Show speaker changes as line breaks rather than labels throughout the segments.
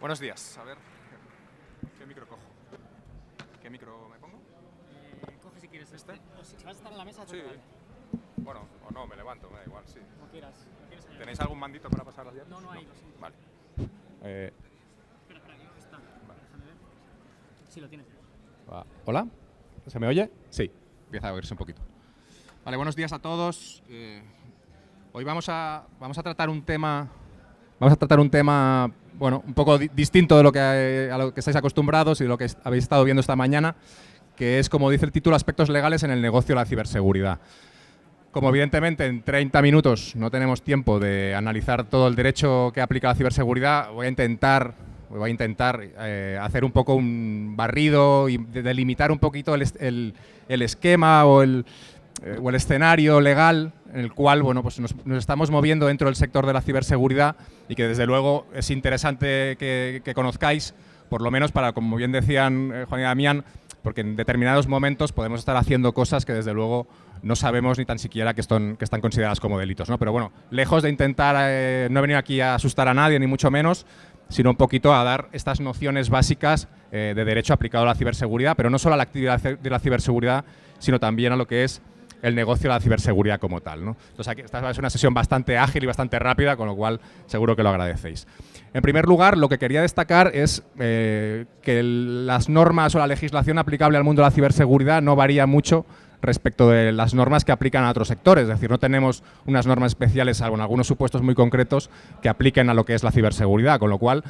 Buenos días. A ver, ¿qué micro cojo? ¿Qué micro me pongo? Eh, coge si quieres este. O si vas a estar en la mesa, sí. Bueno, o no, me levanto, me da igual, sí. Como quieras. ¿Tenéis algún mandito para pasar las llaves? No, no hay, lo Vale. Espera, espera, está. Sí, lo tienes. ¿Hola? ¿Se me oye? Sí, empieza a oírse un poquito. Vale, buenos días a todos. Eh, hoy vamos a, vamos a tratar un tema Vamos a tratar un tema, bueno, un poco distinto de lo que, a lo que estáis acostumbrados y de lo que habéis estado viendo esta mañana, que es, como dice el título, aspectos legales en el negocio de la ciberseguridad. Como evidentemente en 30 minutos no tenemos tiempo de analizar todo el derecho que aplica la ciberseguridad, voy a intentar, voy a intentar eh, hacer un poco un barrido y delimitar un poquito el esquema o el, eh, o el escenario legal en el cual bueno, pues nos, estamos moviendo dentro del sector de la ciberseguridad y que desde luego es interesante que, conozcáis, por lo menos para, como bien decían eh, Juan y Damián, porque en determinados momentos podemos estar haciendo cosas que desde luego no sabemos ni tan siquiera que, están, que están consideradas como delitos. ¿no? Pero bueno, lejos de intentar, eh, no he venido aquí a asustar a nadie, ni mucho menos, sino un poquito a dar estas nociones básicas de derecho aplicado a la ciberseguridad, pero no solo a la actividad de la ciberseguridad, sino también a lo que es el negocio de la ciberseguridad como tal. Entonces, esta es una sesión bastante ágil y bastante rápida, con lo cual seguro que lo agradecéis. En primer lugar, lo que quería destacar es eh, que las normas o la legislación aplicable al mundo de la ciberseguridad no varía mucho respecto de las normas que aplican a otros sectores. Es decir, no tenemos unas normas especiales, salvo en algunos supuestos muy concretos, que apliquen a lo que es la ciberseguridad. Con lo cual,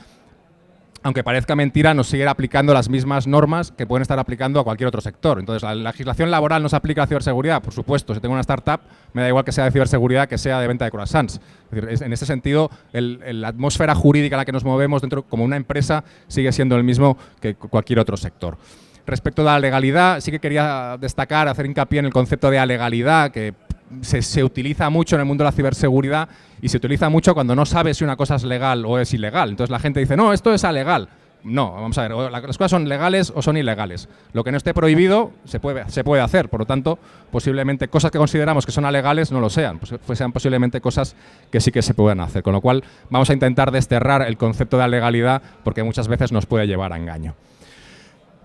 aunque parezca mentira, nos siguen aplicando las mismas normas que pueden estar aplicando a cualquier otro sector. Entonces, la legislación laboral no se aplica a ciberseguridad, por supuesto. Si tengo una startup, me da igual que sea de ciberseguridad que sea de venta de croissants. en ese sentido, la atmósfera jurídica en la que nos movemos dentro como una empresa sigue siendo el mismo que cualquier otro sector. Respecto a la legalidad, sí que quería destacar, hacer hincapié en el concepto de alegalidad, que se, utiliza mucho en el mundo de la ciberseguridad y se utiliza mucho cuando no sabes si una cosa es legal o es ilegal. Entonces la gente dice, no, esto es alegal. No, vamos a ver, las cosas son legales o son ilegales. Lo que no esté prohibido se puede, se puede hacer, por lo tanto, posiblemente cosas que consideramos que son alegales no lo sean, pues, pues sean posiblemente cosas que sí que se puedan hacer. Con lo cual, vamos a intentar desterrar el concepto de legalidad porque muchas veces nos puede llevar a engaño.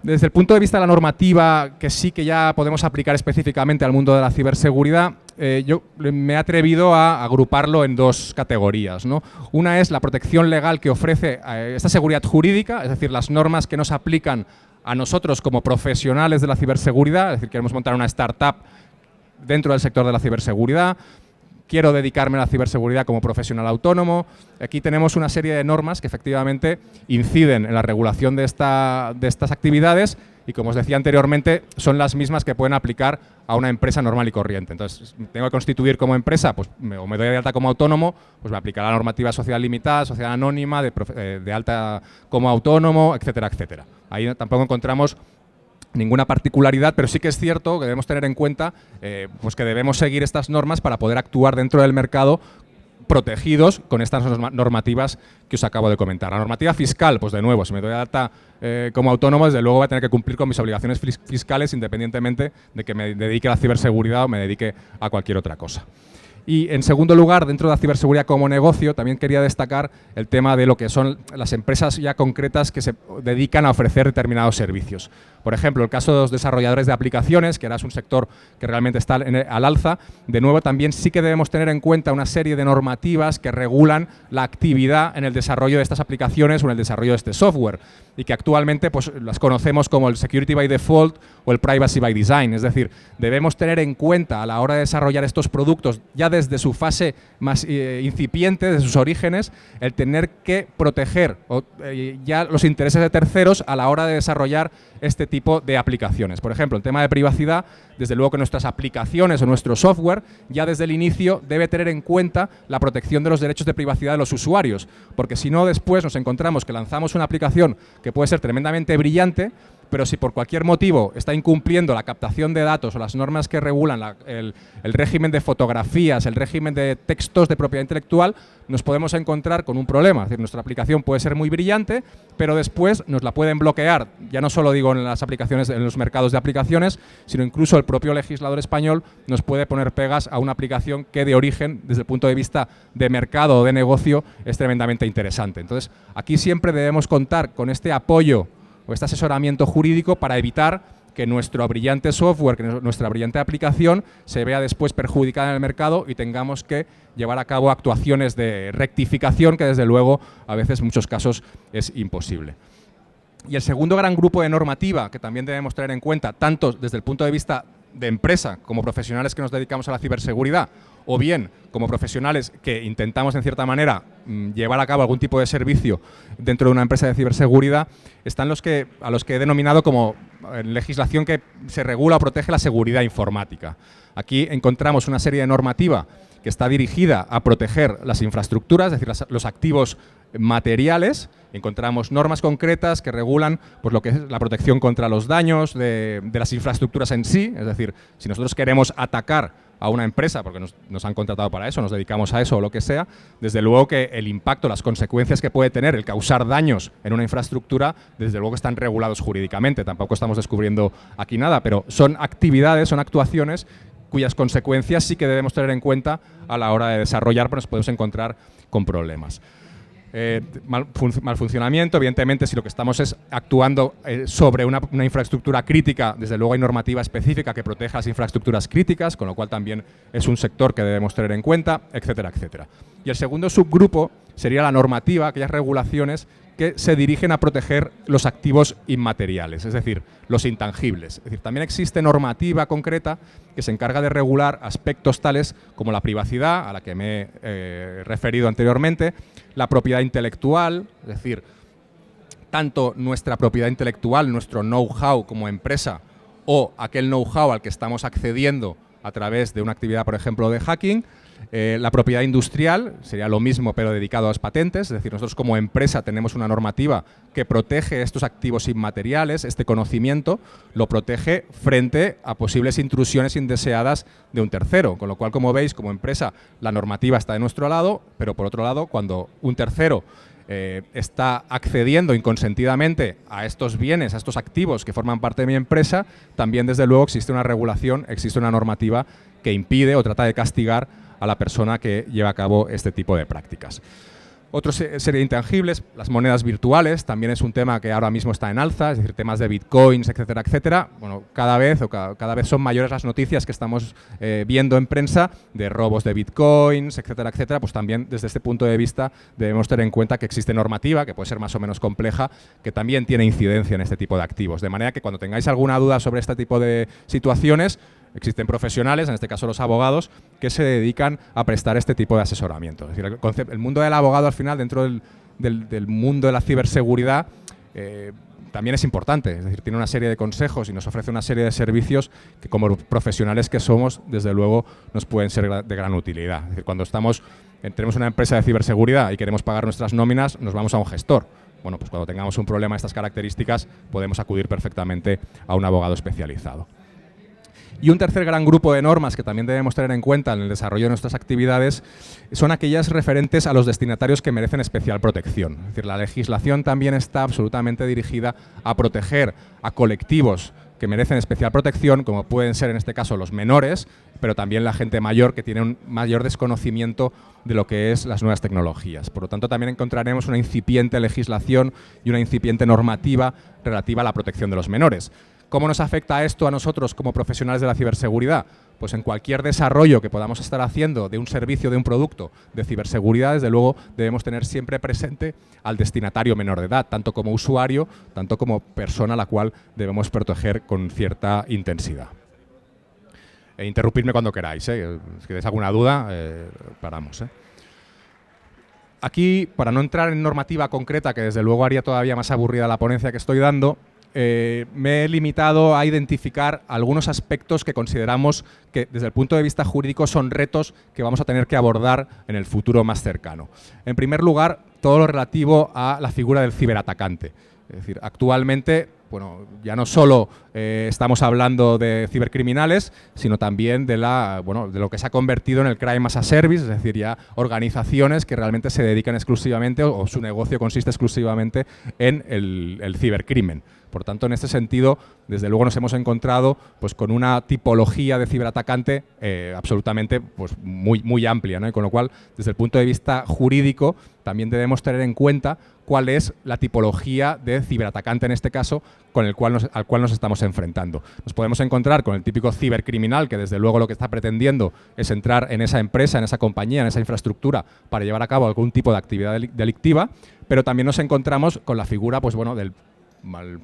Desde el punto de vista de la normativa, que sí que ya podemos aplicar específicamente al mundo de la ciberseguridad, eh, yo me he atrevido a agruparlo en dos categorías. Una es la protección legal que ofrece eh, esta seguridad jurídica, es decir, las normas que nos aplican a nosotros como profesionales de la ciberseguridad, es decir, queremos montar una startup dentro del sector de la ciberseguridad, quiero dedicarme a la ciberseguridad como profesional autónomo. Aquí tenemos una serie de normas que efectivamente inciden en la regulación de estas actividades y como os decía anteriormente, son las mismas que pueden aplicar a una empresa normal y corriente. Entonces, tengo que constituir como empresa, pues o me doy de alta como autónomo, pues me aplicará la normativa sociedad limitada, sociedad anónima, eh, de, alta como autónomo, etcétera, etcétera. Ahí tampoco encontramos ninguna particularidad, pero sí que es cierto que debemos tener en cuenta eh, pues que debemos seguir estas normas para poder actuar dentro del mercado protegidos con estas normativas que os acabo de comentar. La normativa fiscal, pues de nuevo, si me doy alta eh, como autónomo, desde luego voy a tener que cumplir con mis obligaciones fiscales independientemente de que me dedique a la ciberseguridad o me dedique a cualquier otra cosa. Y en segundo lugar, dentro de la ciberseguridad como negocio, también quería destacar el tema de lo que son las empresas ya concretas que se dedican a ofrecer determinados servicios. Por ejemplo, el caso de los desarrolladores de aplicaciones, que ahora es un sector que realmente está al alza, de nuevo también sí que debemos tener en cuenta una serie de normativas que regulan la actividad en el desarrollo de estas aplicaciones o en el desarrollo de este software y que actualmente pues, las conocemos como el Security by Default o el Privacy by Design. Es decir, debemos tener en cuenta a la hora de desarrollar estos productos, ya desde su fase más eh, incipiente, de sus orígenes, el tener que proteger eh, ya los intereses de terceros a la hora de desarrollar este tipo de aplicaciones. Por ejemplo, el tema de privacidad, desde luego que nuestras aplicaciones o nuestro software ya desde el inicio debe tener en cuenta la protección de los derechos de privacidad de los usuarios, porque si no después nos encontramos que lanzamos una aplicación que puede ser tremendamente brillante, pero si por cualquier motivo está incumpliendo la captación de datos o las normas que regulan el, régimen de fotografías, el régimen de textos de propiedad intelectual, nos podemos encontrar con un problema. Es decir, nuestra aplicación puede ser muy brillante, pero después nos la pueden bloquear. Ya no solo digo en las aplicaciones, en los mercados de aplicaciones, sino incluso el propio legislador español nos puede poner pegas a una aplicación que de origen, desde el punto de vista de mercado o de negocio, es tremendamente interesante. Entonces, aquí siempre debemos contar con este apoyo o este asesoramiento jurídico para evitar que nuestro brillante software, que nuestra brillante aplicación se vea después perjudicada en el mercado y tengamos que llevar a cabo actuaciones de rectificación que desde luego a veces en muchos casos es imposible. Y el segundo gran grupo de normativa que también debemos tener en cuenta, tanto desde el punto de vista de empresa como profesionales que nos dedicamos a la ciberseguridad o bien como profesionales que intentamos en cierta manera mm, llevar a cabo algún tipo de servicio dentro de una empresa de ciberseguridad, están los que, a los que he denominado como eh, legislación que se regula o protege la seguridad informática. Aquí encontramos una serie de normativa que está dirigida a proteger las infraestructuras, es decir, los activos materiales. Encontramos normas concretas que regulan pues, lo que es la protección contra los daños de, las infraestructuras en sí. Es decir, si nosotros queremos atacar a una empresa, porque nos, han contratado para eso, nos dedicamos a eso o lo que sea, desde luego que el impacto, las consecuencias que puede tener el causar daños en una infraestructura, desde luego están regulados jurídicamente. Tampoco estamos descubriendo aquí nada, pero son actividades, son actuaciones cuyas consecuencias sí que debemos tener en cuenta a la hora de desarrollar, pero pues nos podemos encontrar con problemas. Eh, mal, funcionamiento, evidentemente si lo que estamos es actuando eh, sobre una, una, infraestructura crítica, desde luego hay normativa específica que proteja las infraestructuras críticas, con lo cual también es un sector que debemos tener en cuenta, etcétera, etcétera. Y el segundo subgrupo sería la normativa, aquellas regulaciones que se dirigen a proteger los activos inmateriales, es decir, los intangibles. Es decir, también existe normativa concreta que se encarga de regular aspectos tales como la privacidad, a la que me he eh, referido anteriormente, la propiedad intelectual, es decir, tanto nuestra propiedad intelectual, nuestro know-how como empresa, o aquel know-how al que estamos accediendo a través de una actividad, por ejemplo, de hacking, eh, la propiedad industrial sería lo mismo, pero dedicado a las patentes, es decir, nosotros como empresa tenemos una normativa que protege estos activos inmateriales, este conocimiento, lo protege frente a posibles intrusiones indeseadas de un tercero, con lo cual, como veis, como empresa, la normativa está de nuestro lado, pero por otro lado, cuando un tercero eh, está accediendo inconsentidamente a estos bienes, a estos activos que forman parte de mi empresa, también desde luego existe una regulación, existe una normativa que impide o trata de castigar a la persona que lleva a cabo este tipo de prácticas. Otros serie intangibles, las monedas virtuales, también es un tema que ahora mismo está en alza, es decir, temas de bitcoins, etcétera, etcétera. Bueno, cada vez, o cada, vez son mayores las noticias que estamos eh, viendo en prensa de robos de bitcoins, etcétera, etcétera. Pues también desde este punto de vista debemos tener en cuenta que existe normativa, que puede ser más o menos compleja, que también tiene incidencia en este tipo de activos. De manera que cuando tengáis alguna duda sobre este tipo de situaciones, existen profesionales, en este caso los abogados, que se dedican a prestar este tipo de asesoramiento. Es decir, el, mundo del abogado al final dentro del, mundo de la ciberseguridad eh, también es importante. Es decir, tiene una serie de consejos y nos ofrece una serie de servicios que como profesionales que somos, desde luego, nos pueden ser de gran utilidad. cuando estamos, eh, tenemos una empresa de ciberseguridad y queremos pagar nuestras nóminas, nos vamos a un gestor bueno, pues cuando tengamos un problema de estas características, podemos acudir perfectamente a un abogado especializado. Y un tercer gran grupo de normas que también debemos tener en cuenta en el desarrollo de nuestras actividades son aquellas referentes a los destinatarios que merecen especial protección. Es decir, la legislación también está absolutamente dirigida a proteger a colectivos que merecen especial protección, como pueden ser en este caso los menores, pero también la gente mayor que tiene un mayor desconocimiento de lo que es las nuevas tecnologías. Por lo tanto, también encontraremos una incipiente legislación y una incipiente normativa relativa a la protección de los menores. ¿Cómo nos afecta esto a nosotros como profesionales de la ciberseguridad? Pues en cualquier desarrollo que podamos estar haciendo de un servicio, de un producto de ciberseguridad, desde luego debemos tener siempre presente al destinatario menor de edad, tanto como usuario, tanto como persona a la cual debemos proteger con cierta intensidad. E interrumpirme cuando queráis, ¿eh? si tenéis alguna duda, eh, paramos. ¿eh? Aquí, para no entrar en normativa concreta, que desde luego haría todavía más aburrida la ponencia que estoy dando, eh, me he limitado a identificar algunos aspectos que consideramos que desde el punto de vista jurídico son retos que vamos a tener que abordar en el futuro más cercano. En primer lugar, todo lo relativo a la figura del ciberatacante. Es decir, actualmente bueno, ya no solo eh, estamos hablando de cibercriminales, sino también de, la, bueno, de lo que se ha convertido en el crime as a service, es decir, ya organizaciones que realmente se dedican exclusivamente o, su negocio consiste exclusivamente en el cibercrimen. Por tanto, en este sentido, desde luego nos hemos encontrado pues, con una tipología de ciberatacante eh, absolutamente pues, muy, muy amplia, con lo cual, desde el punto de vista jurídico, también debemos tener en cuenta cuál es la tipología de ciberatacante en este caso con el cual al cual nos estamos enfrentando. Nos podemos encontrar con el típico cibercriminal que desde luego lo que está pretendiendo es entrar en esa empresa, en esa compañía, en esa infraestructura para llevar a cabo algún tipo de actividad delictiva, pero también nos encontramos con la figura pues bueno, del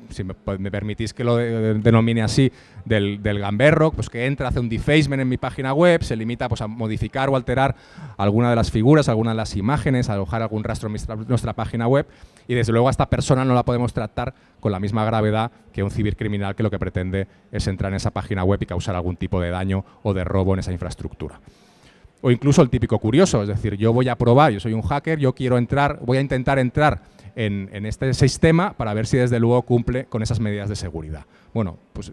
si me, permitís que lo denomine así, del, del, gamberro, pues que entra, hace un defacement en mi página web, se limita pues, a modificar o alterar alguna de las figuras, alguna de las imágenes, a alojar algún rastro en nuestra, nuestra página web y desde luego a esta persona no la podemos tratar con la misma gravedad que un civil criminal que lo que pretende es entrar en esa página web y causar algún tipo de daño o de robo en esa infraestructura o incluso el típico curioso, es decir, yo voy a probar, yo soy un hacker, yo quiero entrar, voy a intentar entrar en, este sistema para ver si desde luego cumple con esas medidas de seguridad. Bueno, pues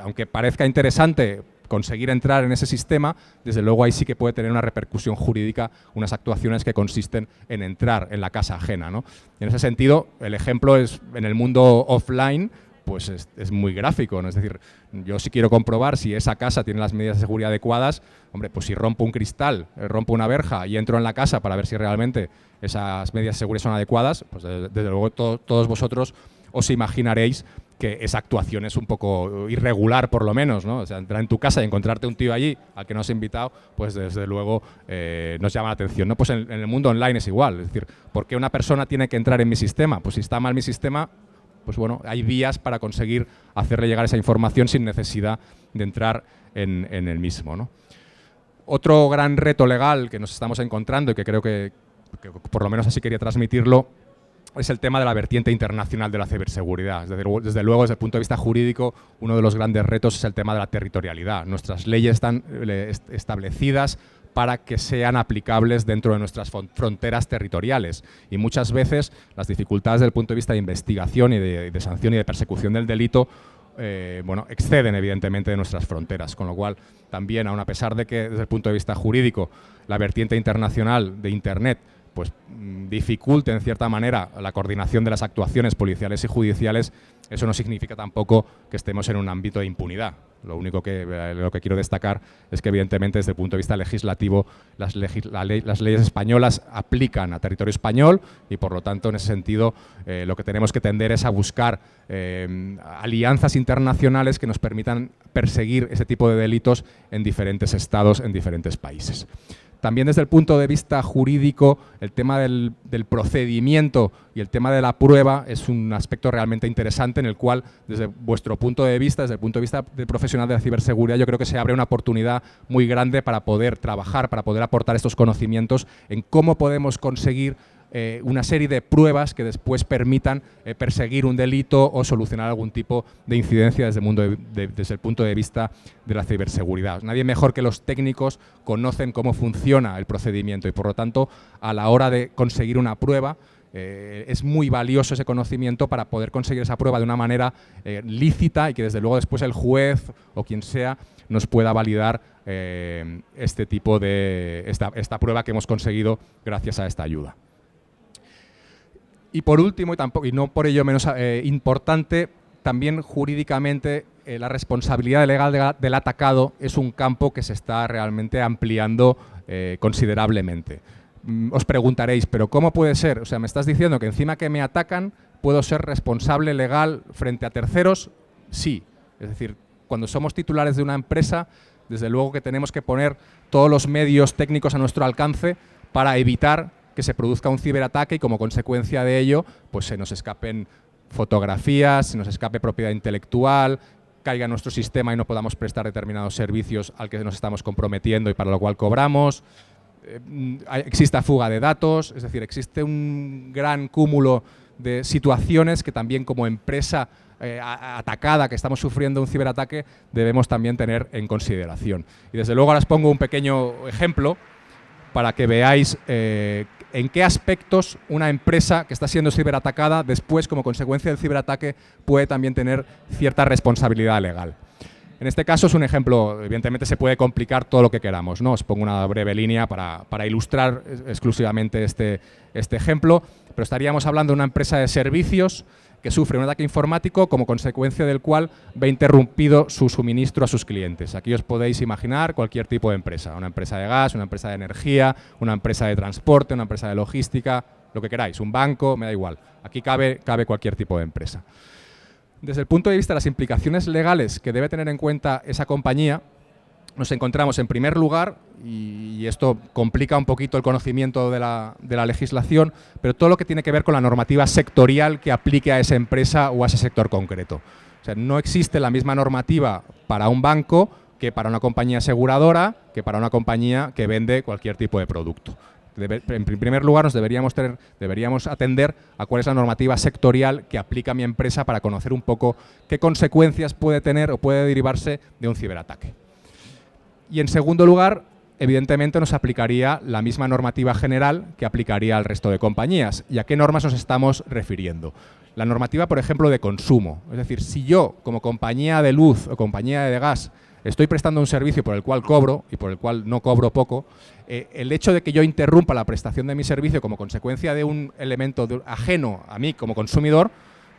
aunque parezca interesante conseguir entrar en ese sistema, desde luego ahí sí que puede tener una repercusión jurídica, unas actuaciones que consisten en entrar en la casa ajena. ¿no? En ese sentido, el ejemplo es en el mundo offline, pues es, muy gráfico, ¿no? es decir, yo si quiero comprobar si esa casa tiene las medidas de seguridad adecuadas, pues si rompo un cristal, eh, rompo una verja y entro en la casa para ver si realmente esas medidas seguras son adecuadas, pues desde, luego todos vosotros os imaginaréis que esa actuación es un poco irregular, por lo menos, ¿no? O sea, entrar en tu casa y encontrarte un tío allí al que no has invitado, pues desde luego eh, nos llama la atención, ¿no? Pues en, el mundo online es igual, es decir, ¿por qué una persona tiene que entrar en mi sistema? Pues si está mal mi sistema, pues bueno, hay vías para conseguir hacerle llegar esa información sin necesidad de entrar en, en el mismo, ¿no? Otro gran reto legal que nos estamos encontrando y que creo que, por lo menos así quería transmitirlo es el tema de la vertiente internacional de la ciberseguridad. Desde, luego, desde el punto de vista jurídico, uno de los grandes retos es el tema de la territorialidad. Nuestras leyes están eh, establecidas para que sean aplicables dentro de nuestras fronteras territoriales. Y muchas veces las dificultades desde el punto de vista de investigación y de sanción y de persecución del delito eh, bueno, exceden evidentemente de nuestras fronteras, con lo cual también, aun a pesar de que desde el punto de vista jurídico la vertiente internacional de Internet pues mm, dificulte en cierta manera la coordinación de las actuaciones policiales y judiciales, eso no significa tampoco que estemos en un ámbito de impunidad. Lo único que, eh, lo que quiero destacar es que, evidentemente, desde el punto de vista legislativo, las, leyes españolas aplican a territorio español y, por lo tanto, en ese sentido, eh, lo que tenemos que tender es a buscar eh, alianzas internacionales que nos permitan perseguir ese tipo de delitos en diferentes estados, en diferentes países. También desde el punto de vista jurídico, el tema del, procedimiento y el tema de la prueba es un aspecto realmente interesante en el cual, desde vuestro punto de vista, desde el punto de vista profesional de la ciberseguridad, yo creo que se abre una oportunidad muy grande para poder trabajar, para poder aportar estos conocimientos en cómo podemos conseguir eh, una serie de pruebas que después permitan eh, perseguir un delito o solucionar algún tipo de incidencia desde el, punto de vista de la ciberseguridad. Nadie mejor que los técnicos conocen cómo funciona el procedimiento y por lo tanto a la hora de conseguir una prueba eh, es muy valioso ese conocimiento para poder conseguir esa prueba de una manera lícita y que desde luego después el juez o quien sea nos pueda validar este tipo de esta prueba que hemos conseguido gracias a esta ayuda. Y por último, y, tampoco, no por ello menos eh, importante, también jurídicamente eh, la responsabilidad legal del atacado es un campo que se está realmente ampliando eh, considerablemente. Mm, os preguntaréis, pero ¿cómo puede ser? O sea, me estás diciendo que encima que me atacan puedo ser responsable legal frente a terceros. Sí, es decir, cuando somos titulares de una empresa, desde luego que tenemos que poner todos los medios técnicos a nuestro alcance para evitar que se produzca un ciberataque y como consecuencia de ello pues se nos escapen fotografías, se nos escape propiedad intelectual, caiga nuestro sistema y no podamos prestar determinados servicios al que nos estamos comprometiendo y para lo cual cobramos, eh, exista fuga de datos, es decir, existe un gran cúmulo de situaciones que también como empresa eh, atacada, que estamos sufriendo un ciberataque, debemos también tener en consideración. Y desde luego ahora os pongo un pequeño ejemplo para que veáis eh, en qué aspectos una empresa que está siendo ciberatacada después, como consecuencia del ciberataque, puede también tener cierta responsabilidad legal. En este caso es un ejemplo, evidentemente se puede complicar todo lo que queramos. ¿no? Os pongo una breve línea para, ilustrar exclusivamente este, este ejemplo, pero estaríamos hablando de una empresa de servicios que sufre un ataque informático como consecuencia del cual ve interrumpido su suministro a sus clientes. Aquí os podéis imaginar cualquier tipo de empresa, una empresa de gas, una empresa de energía, una empresa de transporte, una empresa de logística, lo que queráis, un banco, me da igual. Aquí cabe, cabe cualquier tipo de empresa. Desde el punto de vista de las implicaciones legales que debe tener en cuenta esa compañía, nos encontramos en primer lugar, y esto complica un poquito el conocimiento de la, legislación, pero todo lo que tiene que ver con la normativa sectorial que aplique a esa empresa o a ese sector concreto. O sea, no existe la misma normativa para un banco que para una compañía aseguradora, que para una compañía que vende cualquier tipo de producto. en primer lugar, nos deberíamos, tener, deberíamos atender a cuál es la normativa sectorial que aplica mi empresa para conocer un poco qué consecuencias puede tener o puede derivarse de un ciberataque. Y en segundo lugar, evidentemente nos aplicaría la misma normativa general que aplicaría al resto de compañías. ¿Y a qué normas nos estamos refiriendo? La normativa, por ejemplo, de consumo. Es decir, si yo, como compañía de luz o compañía de gas, estoy prestando un servicio por el cual cobro y por el cual no cobro poco, eh, el hecho de que yo interrumpa la prestación de mi servicio como consecuencia de un elemento ajeno a mí como consumidor,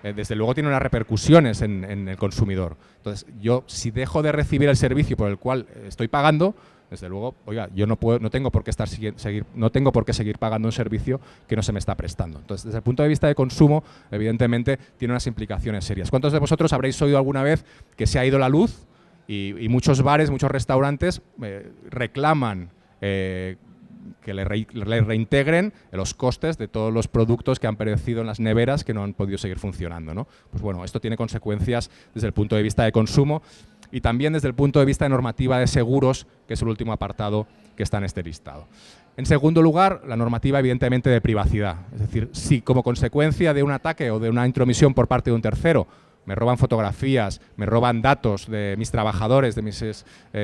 eh, desde luego tiene unas repercusiones en, el consumidor. Entonces, yo si dejo de recibir el servicio por el cual eh, estoy pagando, desde luego, oiga, yo no puedo, no tengo por qué estar seguir, no tengo por qué seguir pagando un servicio que no se me está prestando. Entonces, desde el punto de vista de consumo, evidentemente tiene unas implicaciones serias. ¿Cuántos de vosotros habréis oído alguna vez que se ha ido la luz y, muchos bares, muchos restaurantes eh, reclaman que le, reintegren los costes de todos los productos que han perecido en las neveras que no han podido seguir funcionando. Pues bueno, esto tiene consecuencias desde el punto de vista de consumo y también desde el punto de vista de normativa de seguros, que es el último apartado que está en este listado. En segundo lugar, la normativa evidentemente de privacidad. Es decir, si como consecuencia de un ataque o de una intromisión por parte de un tercero me roban fotografías, me roban datos de mis trabajadores, eh,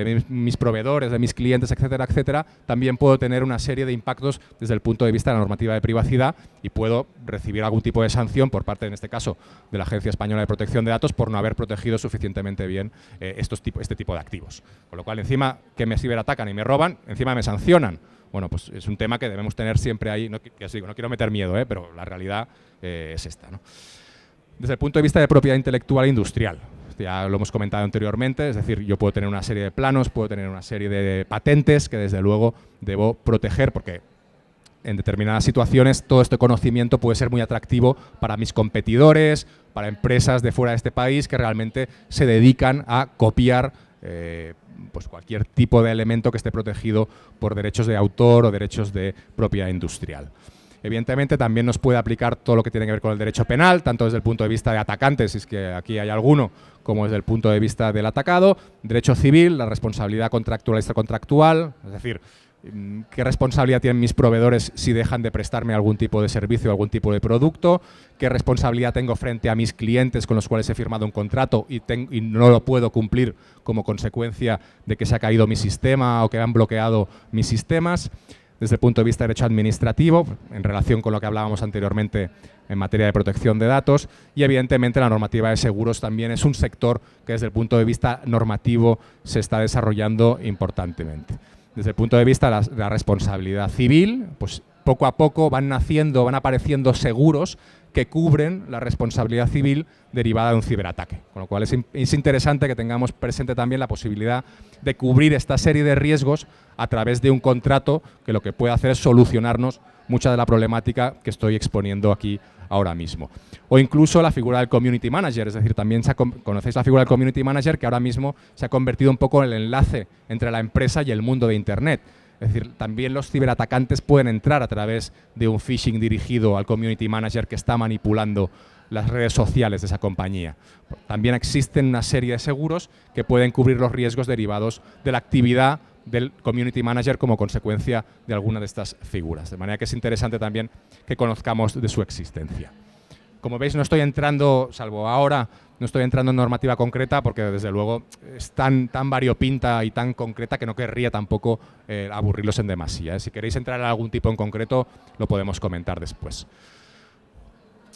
de mis, mis, proveedores, de mis clientes, etcétera, etcétera, también puedo tener una serie de impactos desde el punto de vista de la normativa de privacidad y puedo recibir algún tipo de sanción por parte, en este caso, de la Agencia Española de Protección de Datos por no haber protegido suficientemente bien eh, estos este tipo de activos. Con lo cual, encima que me ciberatacan y me roban, encima me sancionan bueno, pues es un tema que debemos tener siempre ahí. No, no quiero meter miedo, eh, pero la realidad es esta. ¿no? desde el punto de vista de propiedad intelectual e industrial. Ya lo hemos comentado anteriormente, es decir, yo puedo tener una serie de planos, puedo tener una serie de patentes que desde luego debo proteger porque en determinadas situaciones todo este conocimiento puede ser muy atractivo para mis competidores, para empresas de fuera de este país que realmente se dedican a copiar eh, pues cualquier tipo de elemento que esté protegido por derechos de autor o derechos de propiedad industrial. Evidentemente también nos puede aplicar todo lo que tiene que ver con el derecho penal, tanto desde el punto de vista de atacantes, si es que aquí hay alguno, como desde el punto de vista del atacado, derecho civil, la responsabilidad contractual es decir, mm, qué responsabilidad tienen mis proveedores si dejan de prestarme algún tipo de servicio, algún tipo de producto, qué responsabilidad tengo frente a mis clientes con los cuales he firmado un contrato y, no lo puedo cumplir como consecuencia de que se ha caído mi sistema o que han bloqueado mis sistemas desde el punto de vista de derecho administrativo, en relación con lo que hablábamos anteriormente en materia de protección de datos, y evidentemente la normativa de seguros también es un sector que desde el punto de vista normativo se está desarrollando importantemente. Desde el punto de vista de la, responsabilidad civil, pues poco a poco van naciendo, van apareciendo seguros que cubren la responsabilidad civil derivada de un ciberataque. Con lo cual es, interesante que tengamos presente también la posibilidad de cubrir esta serie de riesgos a través de un contrato que lo que puede hacer es solucionarnos mucha de la problemática que estoy exponiendo aquí ahora mismo. O incluso la figura del community manager, es decir, también conocéis la figura del community manager que ahora mismo se ha convertido un poco en el enlace entre la empresa y el mundo de Internet. Es decir, también los ciberatacantes pueden entrar a través de un phishing dirigido al community manager que está manipulando las redes sociales de esa compañía. También existen una serie de seguros que pueden cubrir los riesgos derivados de la actividad del community manager como consecuencia de alguna de estas figuras. De manera que es interesante también que conozcamos de su existencia. Como veis, no estoy entrando, salvo ahora, no estoy entrando en normativa concreta porque desde luego es tan, variopinta y tan concreta que no querría tampoco eh, aburrirlos en demasía. ¿eh? Si queréis entrar en algún tipo en concreto, lo podemos comentar después.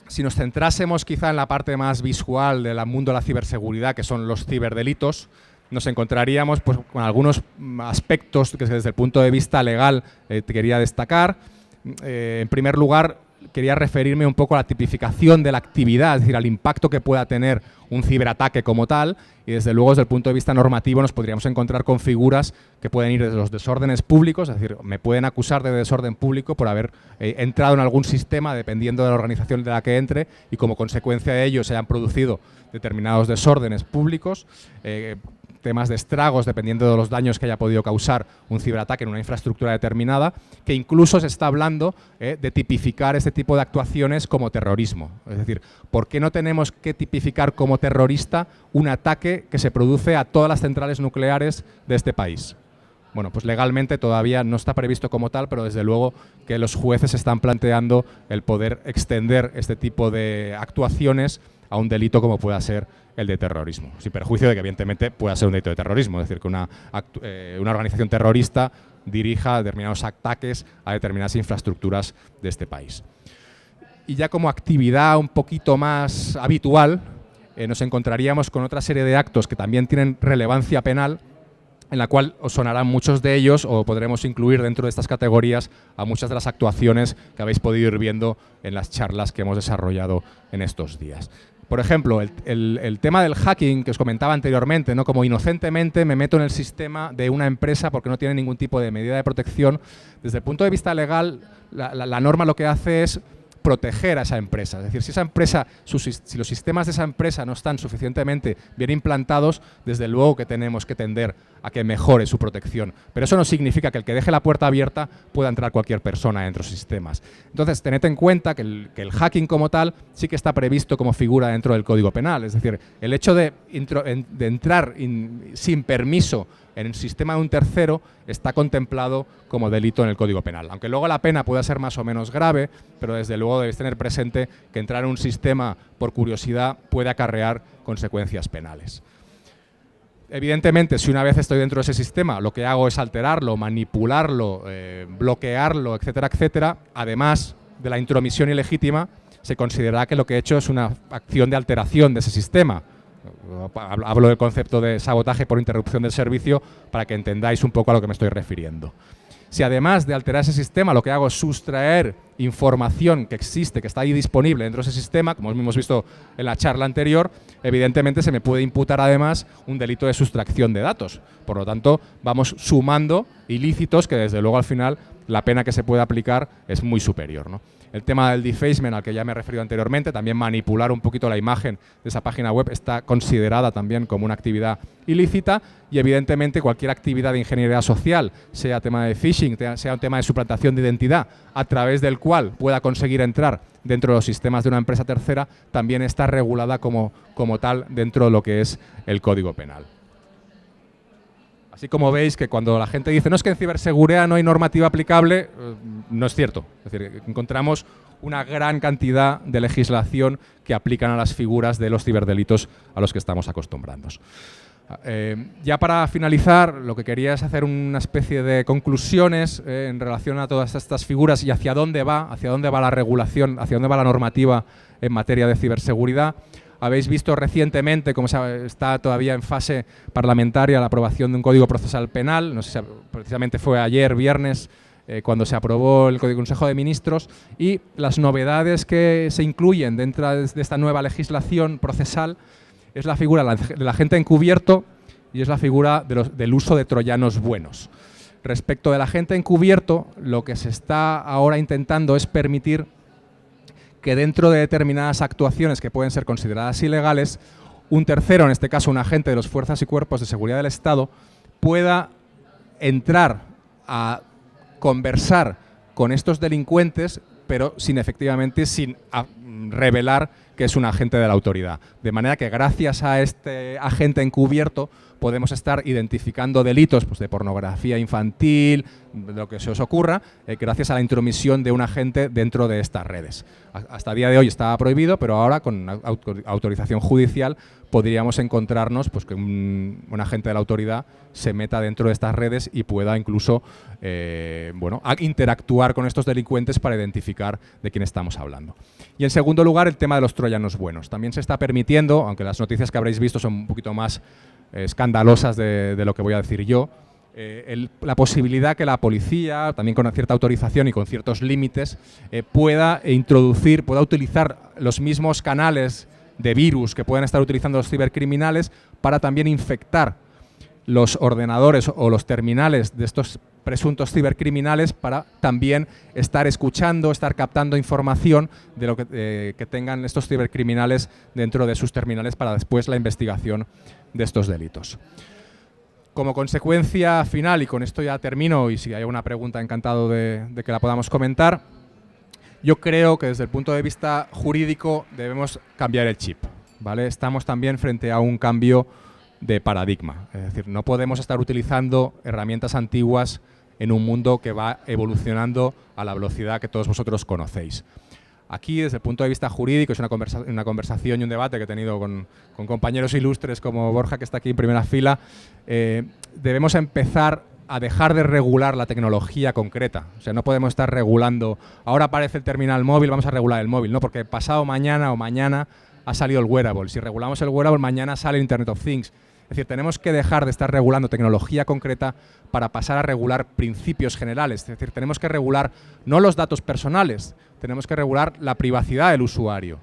Si nos centrásemos quizá en la parte más visual del mundo de la ciberseguridad, que son los ciberdelitos, nos encontraríamos pues, con algunos aspectos que desde el punto de vista legal eh, quería destacar. en primer lugar, quería referirme un poco a la tipificación de la actividad, es decir, al impacto que pueda tener un ciberataque como tal, y desde luego desde el punto de vista normativo nos podríamos encontrar con figuras que pueden ir de los desórdenes públicos, es decir, me pueden acusar de desorden público por haber eh, entrado en algún sistema dependiendo de la organización de la que entre y como consecuencia de ello se hayan producido determinados desórdenes públicos. Eh, temas de estragos, dependiendo de los daños que haya podido causar un ciberataque en una infraestructura determinada, que incluso se está hablando eh, de tipificar este tipo de actuaciones como terrorismo. Es decir, ¿por qué no tenemos que tipificar como terrorista un ataque que se produce a todas las centrales nucleares de este país? bueno, pues legalmente todavía no está previsto como tal, pero desde luego que los jueces están planteando el poder extender este tipo de actuaciones a un delito como pueda ser el de terrorismo, sin perjuicio de que evidentemente pueda ser un delito de terrorismo, es decir, que una, eh, una organización terrorista dirija determinados ataques a determinadas infraestructuras de este país. Y ya como actividad un poquito más habitual, eh, nos encontraríamos con otra serie de actos que también tienen relevancia penal, en la cual os sonarán muchos de ellos o podremos incluir dentro de estas categorías a muchas de las actuaciones que habéis podido ir viendo en las charlas que hemos desarrollado en estos días. Por ejemplo, el, tema del hacking que os comentaba anteriormente, ¿no? como inocentemente me meto en el sistema de una empresa porque no tiene ningún tipo de medida de protección. Desde el punto de vista legal, la, norma lo que hace es proteger a esa empresa. Es decir, si esa empresa, si los sistemas de esa empresa no están suficientemente bien implantados, desde luego que tenemos que tender a que mejore su protección. Pero eso no significa que el que deje la puerta abierta pueda entrar cualquier persona dentro de los sistemas. Entonces, tened en cuenta que el, hacking como tal sí que está previsto como figura dentro del Código Penal. Es decir, el hecho de, entrar sin permiso en el sistema de un tercero está contemplado como delito en el Código Penal. Aunque luego la pena pueda ser más o menos grave, pero desde luego debéis tener presente que entrar en un sistema por curiosidad puede acarrear consecuencias penales evidentemente, si una vez estoy dentro de ese sistema, lo que hago es alterarlo, manipularlo, eh, bloquearlo, etcétera, etcétera, además de la intromisión ilegítima, se considerará que lo que he hecho es una acción de alteración de ese sistema. Hablo del concepto de sabotaje por interrupción del servicio para que entendáis un poco a lo que me estoy refiriendo. Si además de alterar ese sistema lo que hago es sustraer información que existe, que está ahí disponible dentro de ese sistema, como hemos visto en la charla anterior, evidentemente se me puede imputar además un delito de sustracción de datos. Por lo tanto, vamos sumando ilícitos que desde luego al final la pena que se puede aplicar es muy superior. ¿no? El tema del defacement al que ya me he referido anteriormente, también manipular un poquito la imagen de esa página web está considerada también como una actividad ilícita y evidentemente cualquier actividad de ingeniería social, sea tema de phishing, sea un tema de suplantación de identidad, a través del cual pueda conseguir entrar dentro de los sistemas de una empresa tercera también está regulada como, como tal dentro de lo que es el Código Penal. Así como veis que cuando la gente dice no es que en ciberseguridad no hay normativa aplicable, eh, no es cierto. Es decir, encontramos una gran cantidad de legislación que aplican a las figuras de los ciberdelitos a los que estamos acostumbrados. Eh, ya para finalizar, lo que quería es hacer una especie de conclusiones eh, en relación a todas estas figuras y hacia dónde va, hacia dónde va la regulación, hacia dónde va la normativa en materia de ciberseguridad. Habéis visto recientemente cómo está todavía en fase parlamentaria la aprobación de un código procesal penal, no sé si precisamente fue ayer, viernes, eh, cuando se aprobó el Código Consejo de Ministros, y las novedades que se incluyen dentro de esta nueva legislación procesal es la figura de la gente encubierto y es la figura del uso de troyanos buenos. Respecto de la gente encubierto, lo que se está ahora intentando es permitir que dentro de determinadas actuaciones que pueden ser consideradas ilegales, un tercero, en este caso un agente de las fuerzas y cuerpos de seguridad del Estado, pueda entrar a conversar con estos delincuentes, pero sin efectivamente, sin revelar que es un agente de la autoridad. De manera que gracias a este agente encubierto podemos estar identificando delitos pues, de pornografía infantil, lo que se os ocurra, eh, gracias a la intromisión de un agente dentro de estas redes. hasta el día de hoy estaba prohibido, pero ahora con autorización judicial podríamos encontrarnos pues, que un, agente de la autoridad se meta dentro de estas redes y pueda incluso eh, bueno, interactuar con estos delincuentes para identificar de quién estamos hablando. Y en segundo lugar, el tema de los troyanos buenos. También se está permitiendo, aunque las noticias que habréis visto son un poquito más escandalosas de, lo que voy a decir yo. Eh, la posibilidad que la policía, también con cierta autorización y con ciertos límites, eh, pueda introducir, pueda utilizar los mismos canales de virus que pueden estar utilizando los cibercriminales para también infectar los ordenadores o los terminales de estos presuntos cibercriminales para también estar escuchando, estar captando información de lo que, eh, que tengan estos cibercriminales dentro de sus terminales para después la investigación de estos delitos. Como consecuencia final, y con esto ya termino, y si hay alguna pregunta, encantado de, que la podamos comentar, yo creo que desde el punto de vista jurídico debemos cambiar el chip. ¿vale? Estamos también frente a un cambio de paradigma. Es decir, no podemos estar utilizando herramientas antiguas en un mundo que va evolucionando a la velocidad que todos vosotros conocéis aquí desde el punto de vista jurídico, es una, conversación y un debate que he tenido con, compañeros ilustres como Borja, que está aquí en primera fila, eh, debemos empezar a dejar de regular la tecnología concreta. O sea, no podemos estar regulando, ahora aparece el terminal móvil, vamos a regular el móvil, ¿no? Porque pasado mañana o mañana ha salido el wearable. Si regulamos el wearable, mañana sale el Internet of Things. Es decir, tenemos que dejar de estar regulando tecnología concreta para pasar a regular principios generales. Es decir, tenemos que regular no los datos personales, tenemos que regular la privacidad del usuario.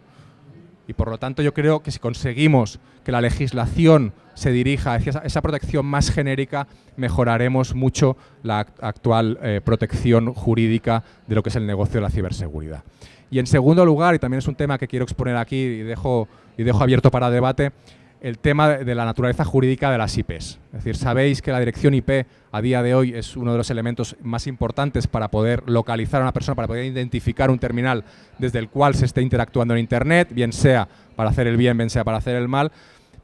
Y por lo tanto yo creo que si conseguimos que la legislación se dirija hacia esa protección más genérica, mejoraremos mucho la actual eh, protección jurídica de lo que es el negocio de la ciberseguridad. Y en segundo lugar, y también es un tema que quiero exponer aquí y dejo, y dejo abierto para debate, el tema de la naturaleza jurídica de las IPs. Es decir, sabéis que la dirección IP a día de hoy es uno de los elementos más importantes para poder localizar a una persona, para poder identificar un terminal desde el cual se esté interactuando en Internet, bien sea para hacer el bien, bien sea para hacer el mal.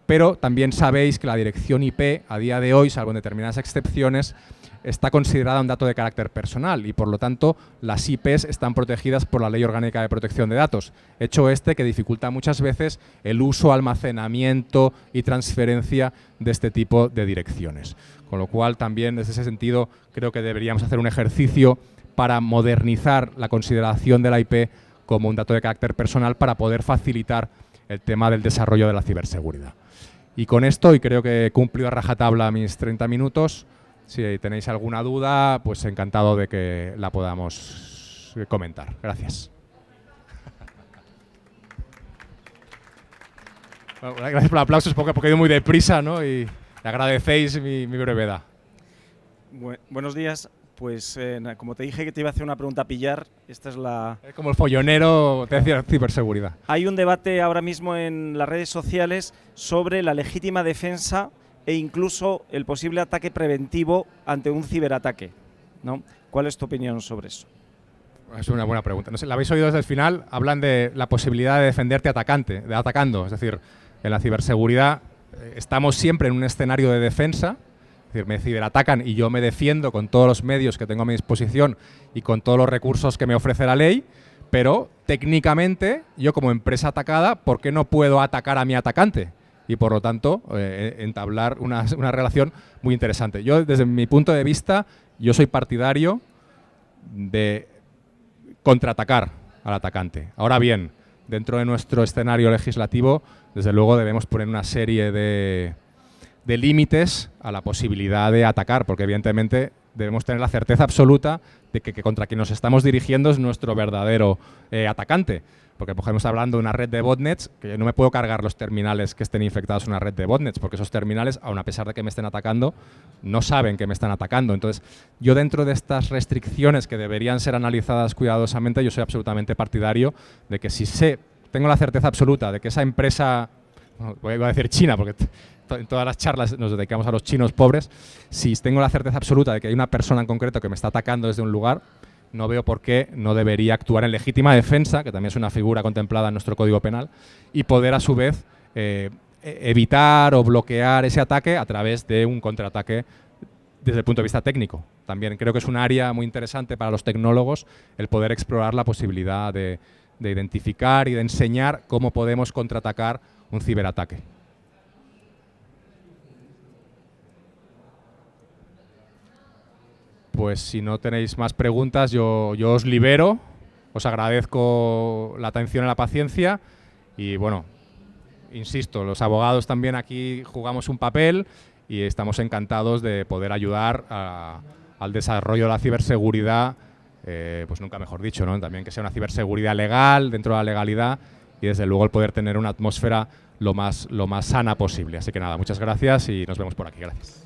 Pero también sabéis que la dirección IP a día de hoy, salvo en determinadas excepciones, está considerada un dato de carácter personal y por lo tanto las IPs están protegidas por la Ley Orgánica de Protección de Datos, hecho este que dificulta muchas veces el uso, almacenamiento y transferencia de este tipo de direcciones. Con lo cual también desde ese sentido creo que deberíamos hacer un ejercicio para modernizar la consideración de la IP como un dato de carácter personal para poder facilitar el tema del desarrollo de la ciberseguridad. Y con esto, y creo que he cumplido a rajatabla mis 30 minutos, si tenéis alguna duda, pues encantado de que la podamos comentar. Gracias. gracias por el aplauso, porque, porque he ido muy deprisa ¿no? y agradecéis mi, brevedad. buenos días. Pues eh, como te dije que te iba a hacer una pregunta a pillar, esta es la... Es como el follonero, te decía ciberseguridad. Hay un debate ahora mismo en las redes sociales sobre la legítima defensa e incluso el posible ataque preventivo ante un ciberataque. ¿no? ¿Cuál es tu opinión sobre eso? Es una buena pregunta. No la habéis oído desde el final. Hablan de la posibilidad de defenderte atacante, de atacando. Es decir, en la ciberseguridad eh, estamos siempre en un escenario de defensa. Es decir, me ciberatacan y yo me defiendo con todos los medios que tengo a mi disposición y con todos los recursos que me ofrece la ley. Pero técnicamente, yo como empresa atacada, ¿por qué no puedo atacar a mi atacante? y por lo tanto eh, entablar una, relación muy interesante. Yo desde mi punto de vista, yo soy partidario de contraatacar al atacante. Ahora bien, dentro de nuestro escenario legislativo, desde luego debemos poner una serie de, límites a la posibilidad de atacar, porque evidentemente debemos tener la certeza absoluta de que, contra quien nos estamos dirigiendo es nuestro verdadero eh, atacante porque pues, estamos hablando de una red de botnets, que yo no me puedo cargar los terminales que estén infectados en una red de botnets, porque esos terminales, aun a pesar de que me estén atacando, no saben que me están atacando. Entonces, yo dentro de estas restricciones que deberían ser analizadas cuidadosamente, yo soy absolutamente partidario de que si sé, tengo la certeza absoluta de que esa empresa, voy a decir China, porque en todas las charlas nos dedicamos a los chinos pobres, si tengo la certeza absoluta de que hay una persona en concreto que me está atacando desde un lugar, no veo por qué no debería actuar en legítima defensa, que también es una figura contemplada en nuestro Código Penal, y poder a su vez eh, evitar o bloquear ese ataque a través de un contraataque desde el punto de vista técnico. También creo que es un área muy interesante para los tecnólogos el poder explorar la posibilidad de identificar y de enseñar cómo podemos contraatacar un ciberataque. pues si no tenéis más preguntas, yo, os libero. Os agradezco la atención y la paciencia. Y bueno, insisto, los abogados también aquí jugamos un papel y estamos encantados de poder ayudar al desarrollo de la ciberseguridad, eh, pues nunca mejor dicho, También que sea una ciberseguridad legal, dentro de la legalidad, y desde luego el poder tener una atmósfera lo más, lo más sana posible. Así que nada, muchas gracias y nos vemos por aquí. Gracias.